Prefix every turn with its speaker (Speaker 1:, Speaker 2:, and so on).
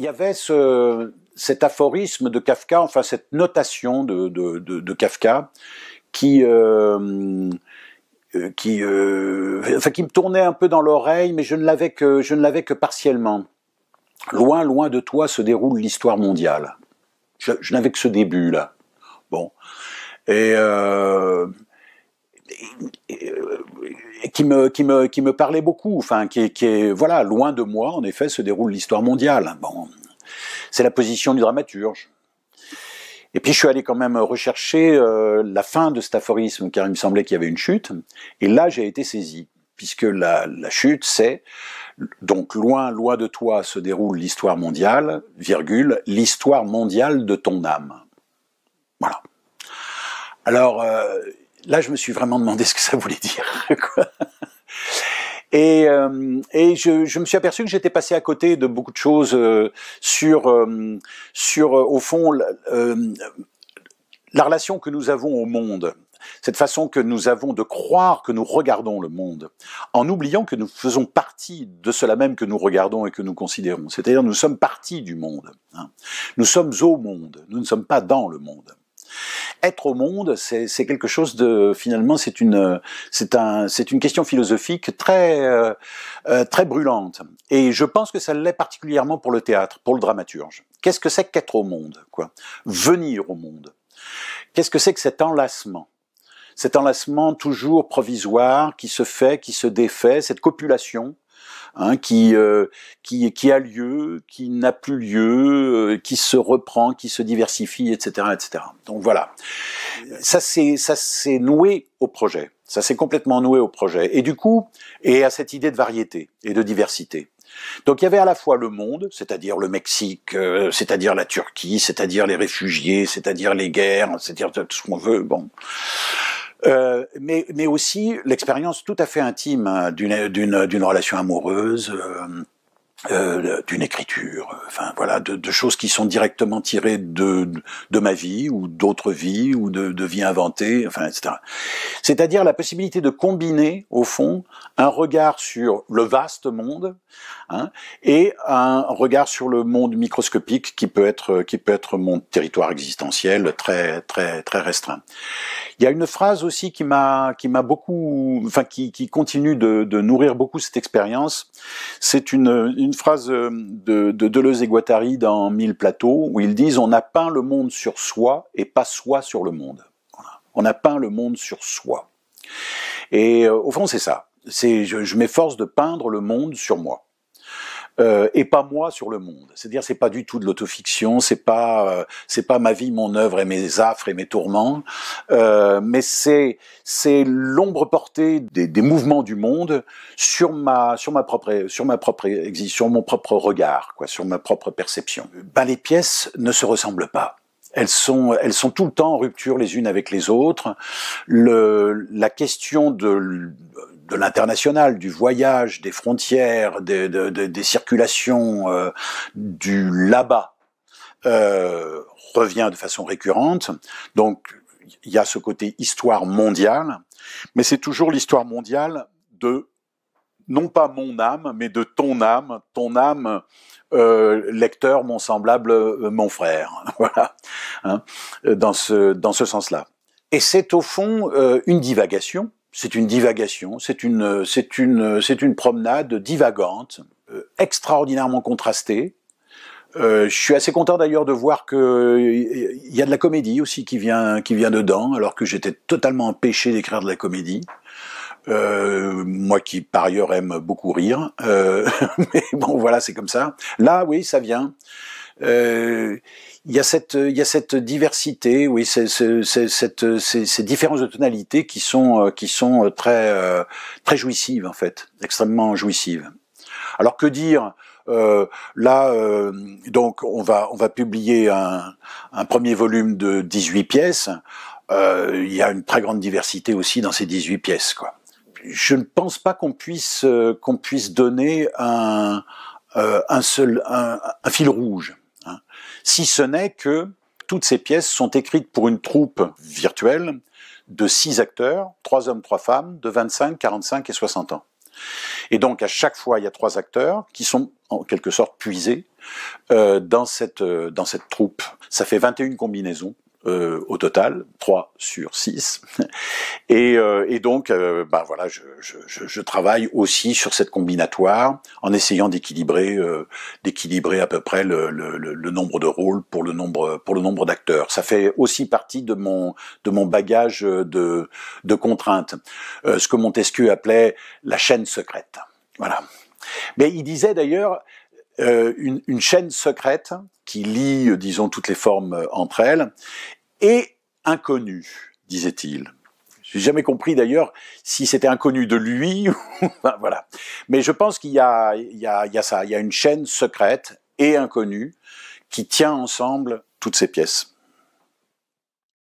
Speaker 1: il y avait ce, cet aphorisme de Kafka, enfin cette notation de, Kafka, qui, euh, euh, qui, euh, qui me tournait un peu dans l'oreille, mais je ne l'avais que, je ne l'avais que partiellement. Loin, loin de toi se déroule l'histoire mondiale. Je, n'avais que ce début là. Bon. Et qui me qui me qui me parlait beaucoup. Enfin, qui, qui est voilà loin de moi. En effet, se déroule l'histoire mondiale. Bon, c'est la position du dramaturge. Et puis je suis allé quand même rechercher euh, la fin de cet aphorisme car il me semblait qu'il y avait une chute. Et là, j'ai été saisi puisque la, chute, c'est donc loin, loin de toi se déroule l'histoire mondiale, virgule, l'histoire mondiale de ton âme. Voilà. Alors, euh, là, je me suis vraiment demandé ce que ça voulait dire. Et, euh, je, me suis aperçu que j'étais passé à côté de beaucoup de choses euh, sur, euh, sur au fond, la relation que nous avons au monde, cette façon que nous avons de croire que nous regardons le monde, en oubliant que nous faisons partie de cela même que nous regardons et que nous considérons. C'est-à-dire, nous sommes partie du monde. Hein. Nous sommes au monde, nous ne sommes pas dans le monde être au monde, c'est quelque chose de finalement, c'est une, c'est un, c'est une question philosophique très, euh, euh, très brûlante. Et je pense que ça l'est particulièrement pour le théâtre, pour le dramaturge. Qu'est-ce que c'est qu'être au monde, quoi Venir au monde. Qu'est-ce que c'est que cet enlacement Cet enlacement toujours provisoire qui se fait, qui se défait, cette copulation hein, qui, euh, qui, qui a lieu, qui n'a plus lieu, euh, qui se reprend, qui se diversifie, etc., etc. Donc voilà. Ça c'est ça c'est noué au projet. Ça s'est complètement noué au projet. Et du coup, et à cette idée de variété et de diversité. Donc il y avait à la fois le monde, c'est-à-dire le Mexique, euh, c'est-à-dire la Turquie, c'est-à-dire les réfugiés, c'est-à-dire les guerres, c'est-à-dire tout ce qu'on veut, bon. Euh, mais, aussi l'expérience tout à fait intime hein, d'une relation amoureuse. Euh, euh, d'une écriture, euh, enfin voilà, de, choses qui sont directement tirées de, de ma vie ou d'autres vies ou de, de vies inventées, enfin etc. C'est-à-dire la possibilité de combiner au fond un regard sur le vaste monde hein, et un regard sur le monde microscopique qui peut être qui peut être mon territoire existentiel très très très restreint. Il y a une phrase aussi qui m'a qui m'a beaucoup, enfin qui, qui continue de, nourrir beaucoup cette expérience. C'est une phrase euh, de, Deleuze et Guattari dans Mille plateaux où ils disent on a peint le monde sur soi et pas soi sur le monde. On a peint le monde sur soi. Et euh, au fond, c'est ça. C'est je m'efforce de peindre le monde sur moi. Euh, et pas moi sur le monde. C'est-à-dire c'est pas du tout de l'autofiction, c'est pas euh, c'est pas ma vie, mon œuvre et mes affres et mes tourments, euh, mais c'est c'est l'ombre portée des, des, mouvements du monde sur ma sur ma propre sur ma propre sur mon propre regard, quoi, sur ma propre perception. Ben, les pièces ne se ressemblent pas. Elles sont, elles sont tout le temps en rupture les unes avec les autres. Le, la question de de l'international, du voyage, des frontières, des, circulations, euh, du là-bas, euh, revient de façon récurrente. Donc, il y a ce côté histoire mondiale, mais c'est toujours l'histoire mondiale de non pas mon âme, mais de ton âme, ton âme, euh, lecteur, mon semblable, mon frère, voilà, hein, dans ce dans ce sens-là. Et c'est au fond une divagation c'est une divagation, c'est une, c'est une, c'est une promenade divagante, euh, extraordinairement contrastée. Euh, je suis assez content d'ailleurs de voir que euh, il y a de la comédie aussi qui vient, qui vient dedans, alors que j'étais totalement empêché d'écrire de la comédie. moi qui par ailleurs aime beaucoup rire, mais bon voilà c'est comme ça. Là oui ça vient il y a cette il y a cette diversité, oui, c'est, c'est, ces, différences de tonalité qui sont euh, qui sont euh, très euh, très jouissives en fait, extrêmement jouissives. Alors que dire là, donc on va on va publier un, un premier volume de 18 pièces. il y a une très grande diversité aussi dans ces 18 pièces. Quoi. Je ne pense pas qu'on puisse qu'on puisse donner un un seul un fil rouge. Hein. Si ce n'est que toutes ces pièces sont écrites pour une troupe virtuelle de six acteurs, trois hommes, trois femmes, de 25, 45 et 60 ans. Et donc à chaque fois, il y a trois acteurs qui sont en quelque sorte puisés euh, dans, cette, euh, dans cette troupe. Ça fait 21 combinaisons euh, au total, 3 sur 6. Euh, et, donc, euh, bah voilà, je, travaille aussi sur cette combinatoire en essayant d'équilibrer, d'équilibrer à peu près le, nombre de rôles pour le nombre pour le nombre d'acteurs. Ça fait aussi partie de mon de mon bagage de de contraintes, ce que Montesquieu appelait la chaîne secrète. Voilà. Mais il disait d'ailleurs, euh, une, chaîne secrète qui lie, euh, disons, toutes les formes euh, entre elles, et inconnue, disait-il. Je n'ai jamais compris d'ailleurs si c'était inconnu de lui, voilà. Mais je pense qu'il y a, ça, il y a une chaîne secrète et inconnue qui tient ensemble toutes ces pièces.